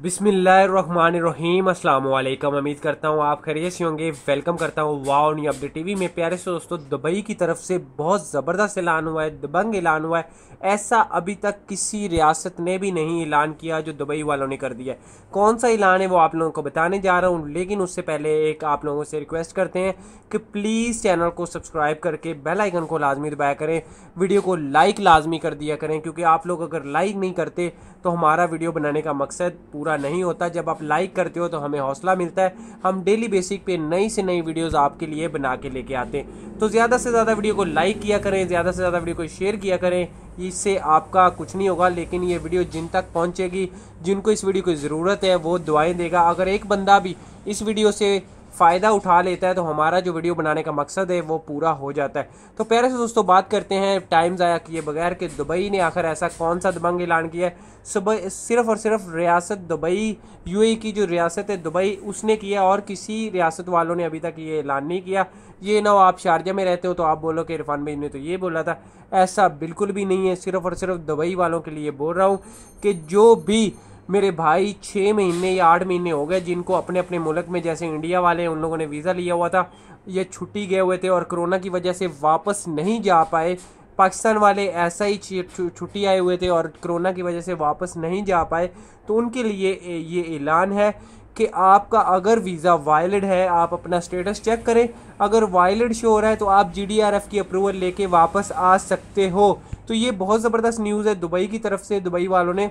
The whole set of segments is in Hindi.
बिसमीम अस्सलाम वालेकुम उम्मीद करता हूँ आप खैरियत से होंगे वेलकम करता हूँ वाओ न्यू अपडेट टीवी में प्यारे से दोस्तों दुबई की तरफ से बहुत ज़बरदस्त ऐलान हुआ है दबंग ऐलान हुआ है ऐसा अभी तक किसी रियासत ने भी नहीं ऐलान किया जो दुबई वालों ने कर दिया है कौन सा ऐलान है वो आप लोगों को बताने जा रहा हूँ लेकिन उससे पहले एक आप लोगों से रिक्वेस्ट करते हैं कि प्लीज़ चैनल को सब्सक्राइब करके बेल आइकन को लाजमी दबाया करें वीडियो को लाइक लाजमी कर दिया करें क्योंकि आप लोग अगर लाइक नहीं करते तो हमारा वीडियो बनाने का मकसद पूरा नहीं होता जब आप लाइक करते हो तो हमें हौसला मिलता है हम डेली बेसिक पे नई से नई वीडियोस आपके लिए बना के लेके आते हैं तो ज़्यादा से ज़्यादा वीडियो को लाइक किया करें ज़्यादा से ज़्यादा वीडियो को शेयर किया करें इससे आपका कुछ नहीं होगा लेकिन ये वीडियो जिन तक पहुँचेगी जिनको इस वीडियो की ज़रूरत है वो दुआएँ देगा अगर एक बंदा भी इस वीडियो से फ़ायदा उठा लेता है तो हमारा जो वीडियो बनाने का मकसद है वो पूरा हो जाता है तो पहले से दोस्तों बात करते हैं टाइम ज़ाया किए बगैर कि दुबई ने आखिर ऐसा कौन सा दबंग ऐलान किया है सुबह सिर्फ और सिर्फ रियासत दुबई यूएई की जो रियासत है दुबई उसने किया और किसी रियासत वालों ने अभी तक ये ऐलान नहीं किया ये ना हो आप शारजा में रहते हो तो आप बोलो कि इरफान भाई ने तो ये बोला था ऐसा बिल्कुल भी नहीं है सिर्फ और सिर्फ दुबई वालों के लिए बोल रहा हूँ कि जो भी मेरे भाई छः महीने या आठ महीने हो गए जिनको अपने अपने मुल्क में जैसे इंडिया वाले उन लोगों ने वीज़ा लिया हुआ था या छुट्टी गए हुए थे और कोरोना की वजह से वापस नहीं जा पाए पाकिस्तान वाले ऐसा ही छुट्टी आए हुए थे और कोरोना की वजह से वापस नहीं जा पाए तो उनके लिए ये ऐलान है कि आपका अगर वीज़ा वायलड है आप अपना स्टेटस चेक करें अगर वायलड शो हो रहा है तो आप जी की अप्रूवल लेके वापस आ सकते हो तो ये बहुत ज़बरदस्त न्यूज़ है दुबई की तरफ से दुबई वालों ने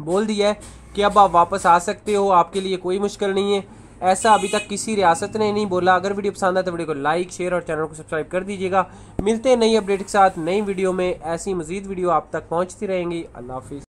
बोल दिया है कि अब आप वापस आ सकते हो आपके लिए कोई मुश्किल नहीं है ऐसा अभी तक किसी रियासत ने नहीं बोला अगर वीडियो पसंद आए तो वीडियो को लाइक शेयर और चैनल को सब्सक्राइब कर दीजिएगा मिलते हैं नई अपडेट के साथ नई वीडियो में ऐसी मजीद वीडियो आप तक पहुँचती रहेंगी अल्लाह हाफिज़